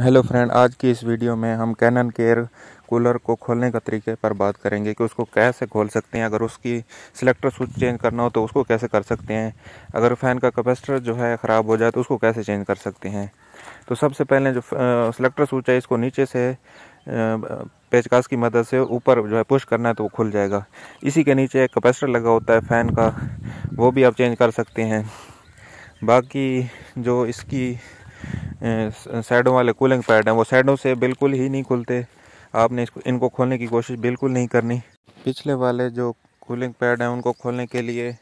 hello friend आज की इस वीडियो में हम कैनन केयर कूलर को खोलने का तरीके पर बात करेंगे कि उसको कैसे खोल सकते हैं अगर उसकी सिलेक्टर स्विच चेंज करना हो तो उसको कैसे कर सकते हैं अगर फ़ैन का कैपेसिटर जो है ख़राब हो जाए तो उसको कैसे चेंज कर सकते हैं तो सबसे पहले जो सिलेक्टर स्विच है इसको नीचे से पेचकास की मदद से ऊपर जो है पुश करना है तो वो खुल जाएगा इसी के नीचे एक कैपेसिटर लगा होता है फ़ैन का वो भी आप चेंज कर सकते हैं बाकी जो इसकी साइडों वाले कूलिंग पैड हैं वो साइडों से बिल्कुल ही नहीं खुलते आपने इसको इनको खोलने की कोशिश बिल्कुल नहीं करनी पिछले वाले जो कूलिंग पैड हैं उनको खोलने के लिए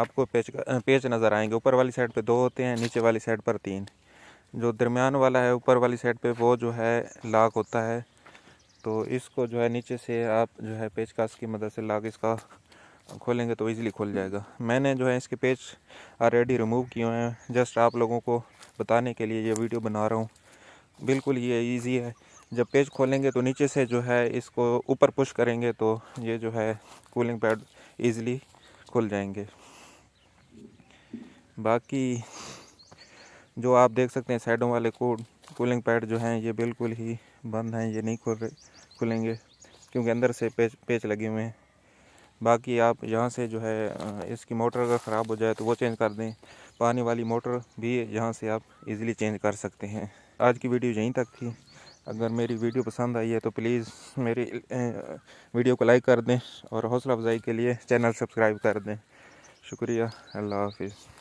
आपको पेच पेच नज़र आएंगे ऊपर वाली साइड पे दो होते हैं नीचे वाली साइड पर तीन जो दरमियान वाला है ऊपर वाली साइड पे वो जो है लाक होता है तो इसको जो है नीचे से आप जो है पेचकास की मदद से लाक इसका खोलेंगे तो ईज़िली खुल जाएगा मैंने जो है इसके पेच ऑलरेडी रिमूव किए हैं जस्ट आप लोगों को बताने के लिए ये वीडियो बना रहा हूँ बिल्कुल ये ईजी है जब पेज खोलेंगे तो नीचे से जो है इसको ऊपर पुश करेंगे तो ये जो है कूलिंग पैड ईज़िली खुल जाएंगे बाकी जो आप देख सकते हैं साइडों वाले कोड कूलिंग पैड जो हैं ये बिल्कुल ही बंद हैं ये नहीं खुल रहे खुलेंगे क्योंकि अंदर से पेच पेच लगे हुए हैं बाकी आप यहाँ से जो है इसकी मोटर अगर ख़राब हो जाए तो वो चेंज कर दें पानी वाली मोटर भी यहाँ से आप इजीली चेंज कर सकते हैं आज की वीडियो यहीं तक थी अगर मेरी वीडियो पसंद आई है तो प्लीज़ मेरी वीडियो को लाइक कर दें और हौसला अफजाई के लिए चैनल सब्सक्राइब कर दें शुक्रिया अल्लाह हाफिज़